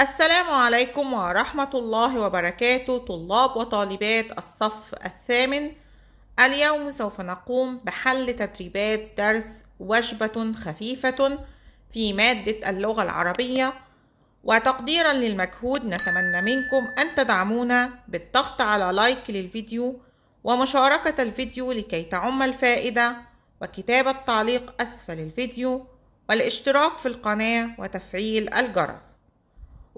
السلام عليكم ورحمة الله وبركاته طلاب وطالبات الصف الثامن اليوم سوف نقوم بحل تدريبات درس وجبة خفيفة في مادة اللغة العربية وتقديرا للمجهود نتمنى منكم أن تدعمونا بالضغط على لايك للفيديو ومشاركة الفيديو لكي تعم الفائدة وكتابة تعليق أسفل الفيديو والاشتراك في القناة وتفعيل الجرس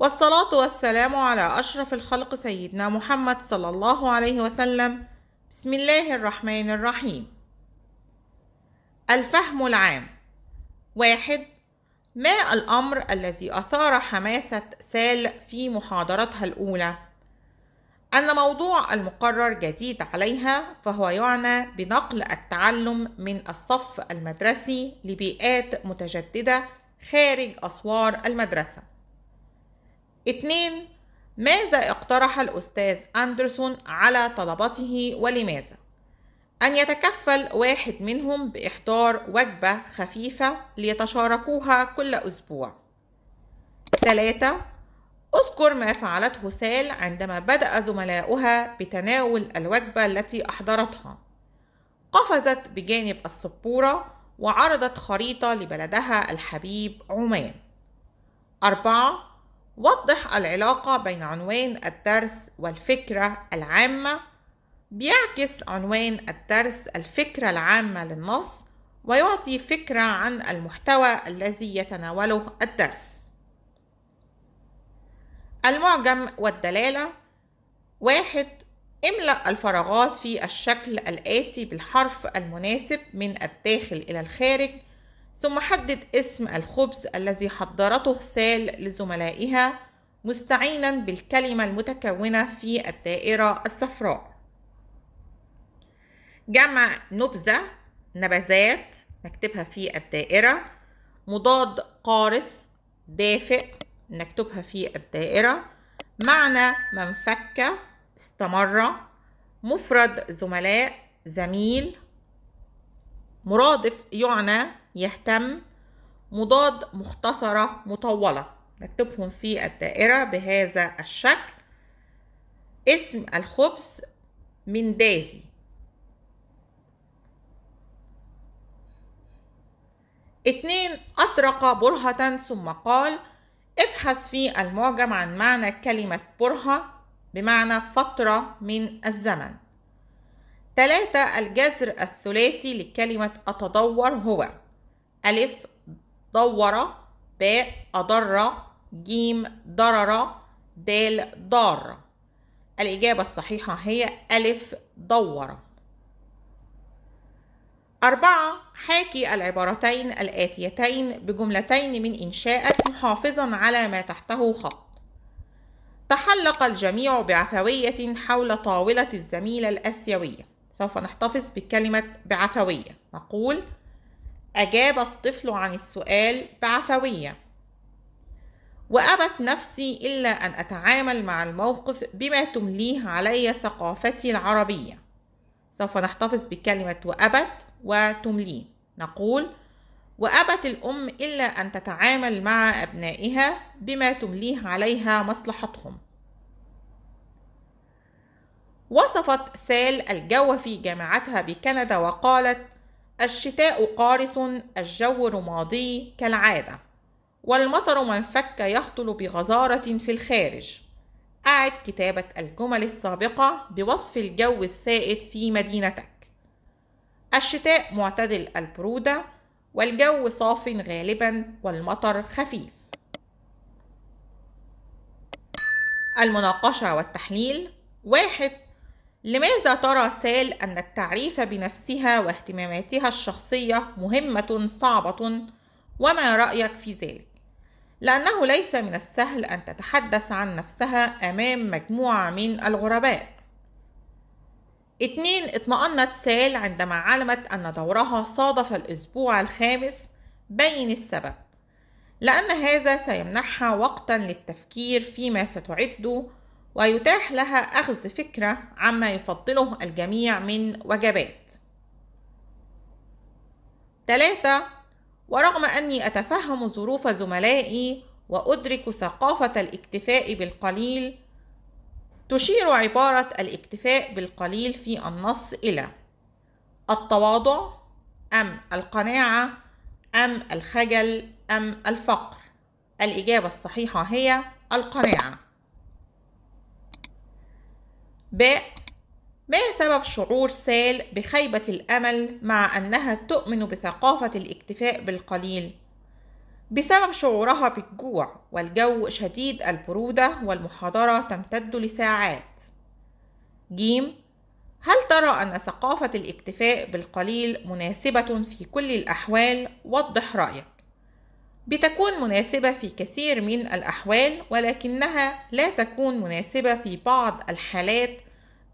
والصلاة والسلام على أشرف الخلق سيدنا محمد صلى الله عليه وسلم بسم الله الرحمن الرحيم الفهم العام واحد ما الأمر الذي أثار حماسة سال في محاضرتها الأولى؟ أن موضوع المقرر جديد عليها فهو يعنى بنقل التعلم من الصف المدرسي لبيئات متجددة خارج أسوار المدرسة اتنين ماذا اقترح الأستاذ أندرسون على طلبته ولماذا؟ أن يتكفل واحد منهم بإحضار وجبة خفيفة ليتشاركوها كل أسبوع. ثلاثة اذكر ما فعلته سال عندما بدأ زملاؤها بتناول الوجبة التي أحضرتها. قفزت بجانب السبورة وعرضت خريطة لبلدها الحبيب عمان. أربعة وضح العلاقة بين عنوان الدرس والفكرة العامة بيعكس عنوان الدرس الفكرة العامة للنص ويعطي فكرة عن المحتوى الذي يتناوله الدرس المعجم والدلالة واحد املأ الفراغات في الشكل الآتي بالحرف المناسب من الداخل إلى الخارج ثم حدد اسم الخبز الذي حضرته سال لزملائها مستعينا بالكلمة المتكونة في الدائرة الصفراء جمع نبذة نبذات نكتبها في الدائرة مضاد قارس دافئ نكتبها في الدائرة معنى منفكة استمر مفرد زملاء زميل مرادف يعنى يهتم مضاد مختصرة مطولة نكتبهم في الدائرة بهذا الشكل اسم الخبز مندازي اتنين أطرق برهة ثم قال ابحث في المعجم عن معنى كلمة برهة بمعنى فترة من الزمن ثلاثة الجذر الثلاثي لكلمة أتدور هو ألف دورة باء أضر جيم ضرر دال ضار الإجابة الصحيحة هي ألف دورة أربعة حاكي العبارتين الآتيتين بجملتين من إنشائك محافظا على ما تحته خط تحلق الجميع بعفوية حول طاولة الزميلة الآسيوية سوف نحتفظ بكلمة بعفوية نقول أجاب الطفل عن السؤال بعفوية وأبت نفسي إلا أن أتعامل مع الموقف بما تمليه علي ثقافتي العربية سوف نحتفظ بكلمة وأبت وتمليه نقول وأبت الأم إلا أن تتعامل مع أبنائها بما تمليه عليها مصلحتهم وصفت سال الجو في جامعتها بكندا وقالت الشتاء قارس الجو رمادي كالعادة والمطر منفك يهطل بغزارة في الخارج أعد كتابة الجمل السابقة بوصف الجو السائد في مدينتك الشتاء معتدل البرودة والجو صاف غالبا والمطر خفيف المناقشة والتحليل واحد لماذا ترى سال أن التعريف بنفسها واهتماماتها الشخصية مهمة صعبة وما رأيك في ذلك؟ لأنه ليس من السهل أن تتحدث عن نفسها أمام مجموعة من الغرباء. اتنين اطمأنت سال عندما علمت أن دورها صادف الأسبوع الخامس بين السبب لأن هذا سيمنحها وقتا للتفكير فيما ستعده ويتاح لها أخذ فكرة عما يفضله الجميع من وجبات ثلاثة ورغم أني أتفهم ظروف زملائي وأدرك ثقافة الاكتفاء بالقليل تشير عبارة الاكتفاء بالقليل في النص إلى التواضع أم القناعة أم الخجل أم الفقر الإجابة الصحيحة هي القناعة ب ما سبب شعور سال بخيبة الأمل مع أنها تؤمن بثقافة الاكتفاء بالقليل؟ بسبب شعورها بالجوع والجو شديد البرودة والمحاضرة تمتد لساعات. جيم هل ترى أن ثقافة الاكتفاء بالقليل مناسبة في كل الأحوال؟ وضح رأيك. بتكون مناسبة في كثير من الأحوال ولكنها لا تكون مناسبة في بعض الحالات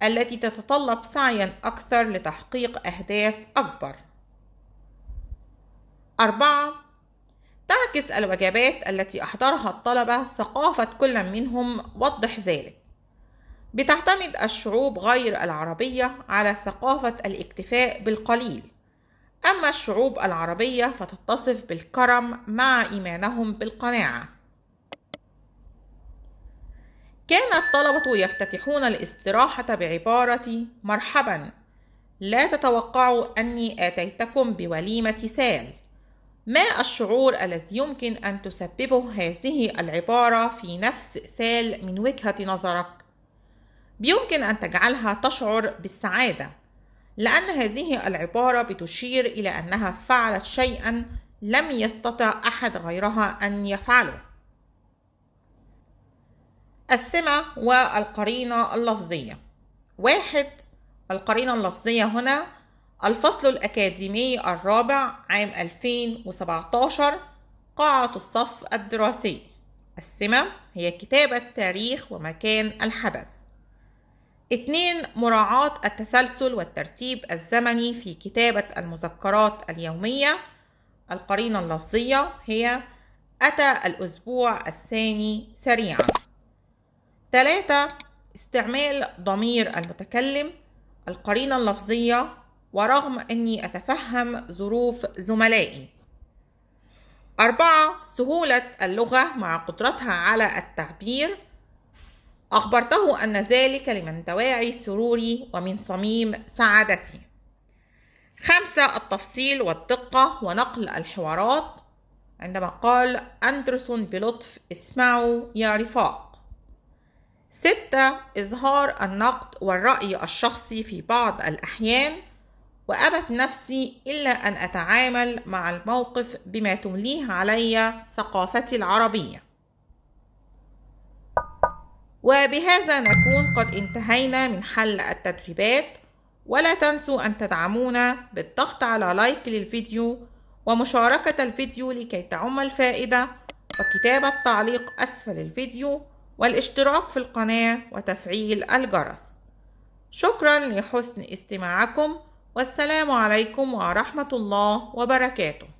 التي تتطلب سعيا أكثر لتحقيق أهداف أكبر. أربعة تعكس الوجبات التي أحضرها الطلبة ثقافة كل منهم وضح ذلك. بتعتمد الشعوب غير العربية على ثقافة الاكتفاء بالقليل أما الشعوب العربية فتتصف بالكرم مع إيمانهم بالقناعة كان الطلبة يفتتحون الاستراحة بعبارة مرحبا لا تتوقعوا أني آتيتكم بوليمة سال ما الشعور الذي يمكن أن تسببه هذه العبارة في نفس سال من وجهة نظرك؟ بيمكن أن تجعلها تشعر بالسعادة لأن هذه العبارة بتشير إلى أنها فعلت شيئا لم يستطع أحد غيرها أن يفعله. السمة والقرينة اللفظية واحد القرينة اللفظية هنا الفصل الأكاديمي الرابع عام 2017 قاعة الصف الدراسي السمة هي كتابة تاريخ ومكان الحدث اتنين مراعاة التسلسل والترتيب الزمني في كتابة المذكرات اليومية القرينة اللفظية هي أتى الأسبوع الثاني سريعا ثلاثة استعمال ضمير المتكلم القرينة اللفظية ورغم أني أتفهم ظروف زملائي أربعة سهولة اللغة مع قدرتها على التعبير أخبرته أن ذلك لمن دواعي سروري ومن صميم سعادتي خمسة التفصيل والدقة ونقل الحوارات عندما قال أندرسون بلطف اسمعوا يا رفاق ستة إظهار النقد والرأي الشخصي في بعض الأحيان وأبت نفسي إلا أن أتعامل مع الموقف بما تمليه علي ثقافتي العربية وبهذا نكون قد انتهينا من حل التدريبات ولا تنسوا أن تدعمونا بالضغط على لايك للفيديو ومشاركة الفيديو لكي تعم الفائدة وكتابة تعليق أسفل الفيديو والاشتراك في القناة وتفعيل الجرس شكرا لحسن استماعكم والسلام عليكم ورحمة الله وبركاته